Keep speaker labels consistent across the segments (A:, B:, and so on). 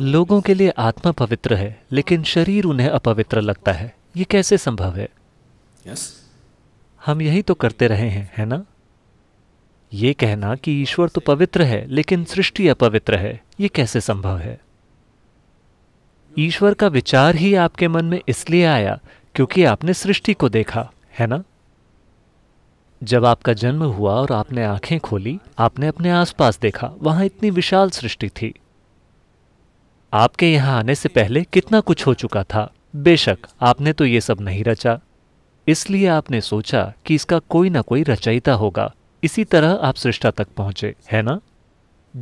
A: लोगों के लिए आत्मा पवित्र है लेकिन शरीर उन्हें अपवित्र लगता है ये कैसे संभव है yes. हम यही तो करते रहे हैं है ना ये कहना कि ईश्वर तो पवित्र है लेकिन सृष्टि अपवित्र है ये कैसे संभव है ईश्वर का विचार ही आपके मन में इसलिए आया क्योंकि आपने सृष्टि को देखा है ना जब आपका जन्म हुआ और आपने आंखें खोली आपने अपने आसपास देखा वहां इतनी विशाल सृष्टि थी आपके यहाँ आने से पहले कितना कुछ हो चुका था बेशक आपने तो ये सब नहीं रचा इसलिए आपने सोचा कि इसका कोई ना कोई रचयिता होगा इसी तरह आप सृष्टा तक पहुंचे है ना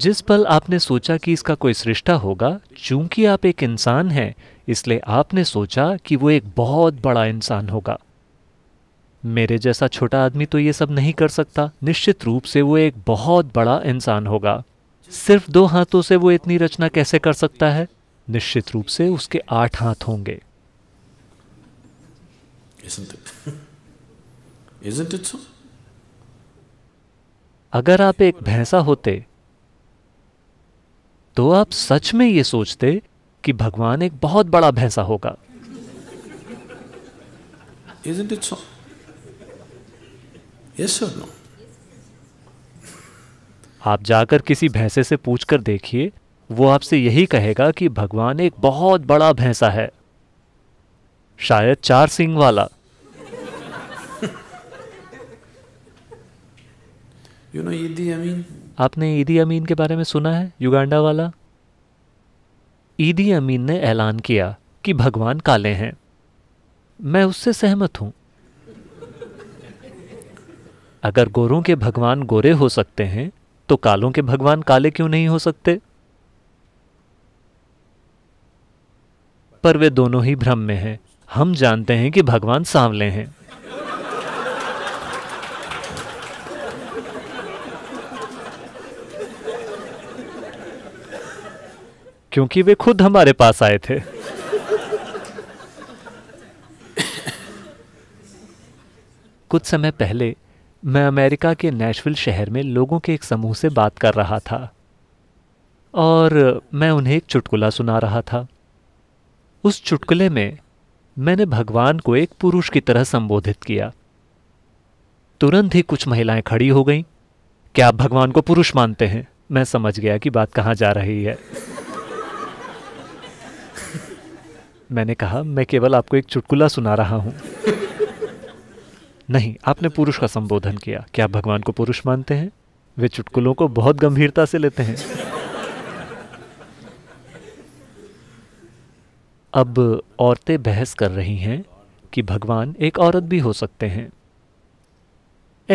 A: जिस पल आपने सोचा कि इसका कोई सृष्टा होगा चूंकि आप एक इंसान हैं इसलिए आपने सोचा कि वो एक बहुत बड़ा इंसान होगा मेरे जैसा छोटा आदमी तो ये सब नहीं कर सकता निश्चित रूप से वो एक बहुत बड़ा इंसान होगा सिर्फ दो हाथों से वो इतनी रचना कैसे कर सकता है निश्चित रूप से उसके आठ हाथ होंगे अगर आप एक भैंसा होते तो आप सच में ये सोचते कि भगवान एक बहुत बड़ा भैंसा होगा Isn't it so? Yes or no? आप जाकर किसी भैंसे से पूछ कर देखिए वो आपसे यही कहेगा कि भगवान एक बहुत बड़ा भैंसा है शायद चार सिंह वाला You know ईदी अमीन आपने ईदी अमीन के बारे में सुना है युगांडा वाला ईदी अमीन ने ऐलान किया कि भगवान काले हैं मैं उससे सहमत हूं अगर गोरों के भगवान गोरे हो सकते हैं तो कालों के भगवान काले क्यों नहीं हो सकते पर वे दोनों ही भ्रम में हैं हम जानते हैं कि भगवान सांवले हैं क्योंकि वे खुद हमारे पास आए थे कुछ समय पहले मैं अमेरिका के नेशविल शहर में लोगों के एक समूह से बात कर रहा था और मैं उन्हें एक चुटकुला सुना रहा था उस चुटकुले में मैंने भगवान को एक पुरुष की तरह संबोधित किया तुरंत ही कुछ महिलाएं खड़ी हो गईं क्या आप भगवान को पुरुष मानते हैं मैं समझ गया कि बात कहाँ जा रही है मैंने कहा मैं केवल आपको एक चुटकुला सुना रहा हूँ नहीं आपने पुरुष का संबोधन किया क्या आप भगवान को पुरुष मानते हैं वे चुटकुलों को बहुत गंभीरता से लेते हैं अब औरतें बहस कर रही हैं कि भगवान एक औरत भी हो सकते हैं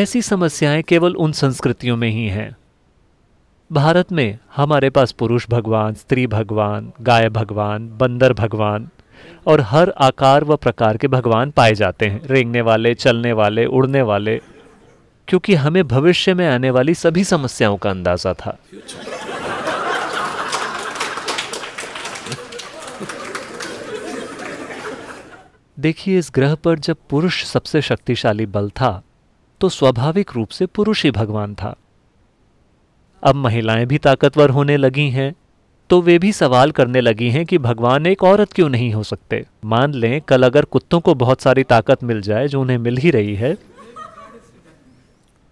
A: ऐसी समस्याएं केवल उन संस्कृतियों में ही हैं भारत में हमारे पास पुरुष भगवान स्त्री भगवान गाय भगवान बंदर भगवान और हर आकार व प्रकार के भगवान पाए जाते हैं रेंगने वाले चलने वाले उड़ने वाले क्योंकि हमें भविष्य में आने वाली सभी समस्याओं का अंदाजा था देखिए इस ग्रह पर जब पुरुष सबसे शक्तिशाली बल था तो स्वाभाविक रूप से पुरुष ही भगवान था अब महिलाएं भी ताकतवर होने लगी हैं तो वे भी सवाल करने लगी हैं कि भगवान एक औरत क्यों नहीं हो सकते मान लें कल अगर कुत्तों को बहुत सारी ताकत मिल जाए जो उन्हें मिल ही रही है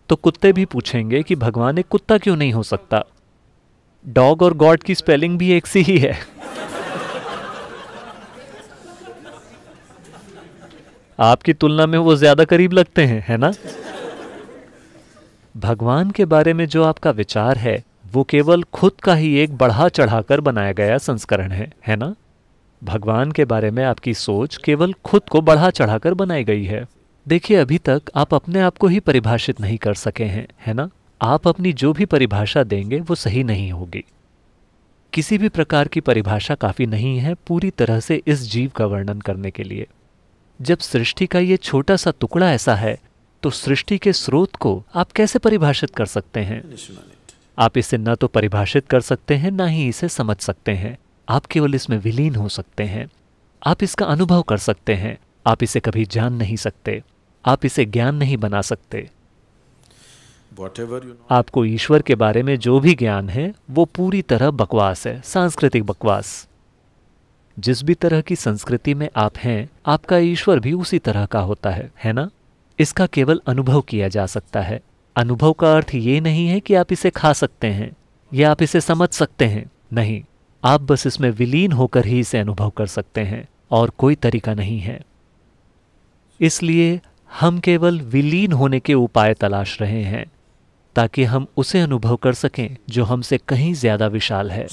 A: तो कुत्ते भी पूछेंगे कि भगवान एक कुत्ता क्यों नहीं हो सकता डॉग और गॉड की स्पेलिंग भी एक सी ही है आपकी तुलना में वो ज्यादा करीब लगते हैं है ना भगवान के बारे में जो आपका विचार है वो केवल खुद का ही एक बढ़ा चढ़ाकर बनाया गया संस्करण है है ना भगवान के बारे में आपकी सोच केवल खुद को बढ़ा चढ़ाकर बनाई गई है देखिए अभी तक आप अपने आप को ही परिभाषित नहीं कर सके हैं है ना आप अपनी जो भी परिभाषा देंगे वो सही नहीं होगी किसी भी प्रकार की परिभाषा काफ़ी नहीं है पूरी तरह से इस जीव का वर्णन करने के लिए जब सृष्टि का ये छोटा सा टुकड़ा ऐसा है तो सृष्टि के स्रोत को आप कैसे परिभाषित कर सकते हैं आप इसे न तो परिभाषित कर सकते हैं ना ही इसे समझ सकते हैं आप केवल इसमें विलीन हो सकते हैं आप इसका अनुभव कर सकते हैं आप इसे कभी जान नहीं सकते आप इसे ज्ञान नहीं बना सकते आपको ईश्वर के बारे में जो भी ज्ञान है वो पूरी तरह बकवास है सांस्कृतिक बकवास जिस भी तरह की संस्कृति में आप हैं आपका ईश्वर भी उसी तरह का होता है है ना इसका केवल अनुभव किया जा सकता है अनुभव का अर्थ ये नहीं है कि आप इसे खा सकते हैं या आप इसे समझ सकते हैं नहीं आप बस इसमें विलीन होकर ही इसे अनुभव कर सकते हैं और कोई तरीका नहीं है इसलिए हम केवल विलीन होने के उपाय तलाश रहे हैं ताकि हम उसे अनुभव कर सकें जो हमसे कहीं ज्यादा विशाल है